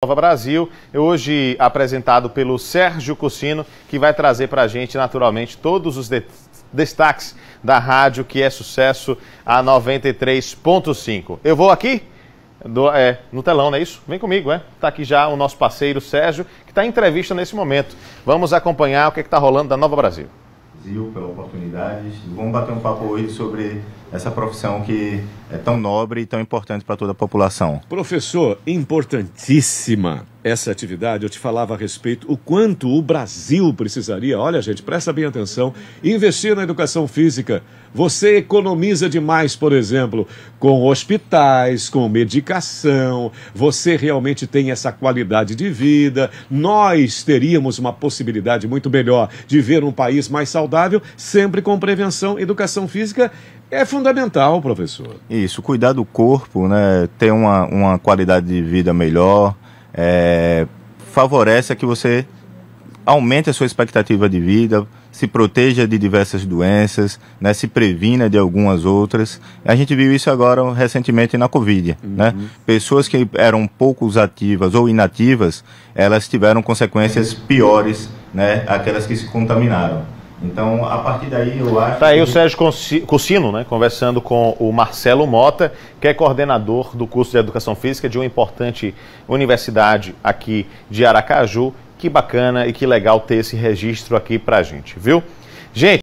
Nova Brasil, hoje apresentado pelo Sérgio Cossino, que vai trazer para a gente, naturalmente, todos os de destaques da rádio que é sucesso a 93.5. Eu vou aqui do, é, no telão, não é isso? Vem comigo, é? Está aqui já o nosso parceiro Sérgio, que está em entrevista nesse momento. Vamos acompanhar o que é está rolando da Nova Brasil. Brasil pela oportunidade. Vamos bater um papo hoje sobre essa profissão que é tão nobre e tão importante para toda a população. Professor, importantíssima essa atividade, eu te falava a respeito o quanto o Brasil precisaria, olha gente, presta bem atenção, investir na educação física. Você economiza demais, por exemplo, com hospitais, com medicação, você realmente tem essa qualidade de vida. Nós teríamos uma possibilidade muito melhor de ver um país mais saudável, sempre com prevenção, educação física é fundamental, professor. Isso, cuidar do corpo, né? Ter uma, uma qualidade de vida melhor, é, favorece a que você aumente a sua expectativa de vida, se proteja de diversas doenças, né, se previna de algumas outras. A gente viu isso agora recentemente na Covid. Né? Uhum. Né? Pessoas que eram pouco ativas ou inativas, elas tiveram consequências piores, né, aquelas que se contaminaram. Então, a partir daí, eu acho. Está aí que... o Sérgio Cursino, né, conversando com o Marcelo Mota, que é coordenador do curso de Educação Física de uma importante universidade aqui de Aracaju. Que bacana e que legal ter esse registro aqui para gente, viu? Gente.